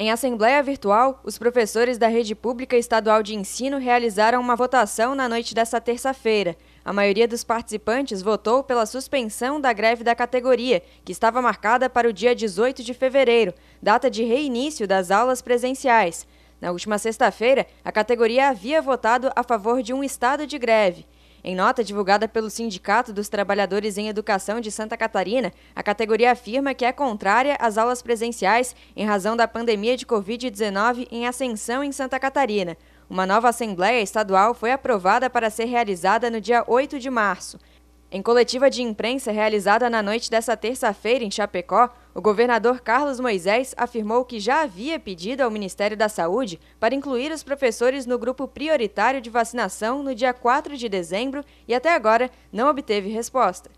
Em assembleia virtual, os professores da Rede Pública Estadual de Ensino realizaram uma votação na noite desta terça-feira. A maioria dos participantes votou pela suspensão da greve da categoria, que estava marcada para o dia 18 de fevereiro, data de reinício das aulas presenciais. Na última sexta-feira, a categoria havia votado a favor de um estado de greve. Em nota divulgada pelo Sindicato dos Trabalhadores em Educação de Santa Catarina, a categoria afirma que é contrária às aulas presenciais em razão da pandemia de Covid-19 em ascensão em Santa Catarina. Uma nova Assembleia Estadual foi aprovada para ser realizada no dia 8 de março. Em coletiva de imprensa realizada na noite dessa terça-feira em Chapecó, o governador Carlos Moisés afirmou que já havia pedido ao Ministério da Saúde para incluir os professores no grupo prioritário de vacinação no dia 4 de dezembro e até agora não obteve resposta.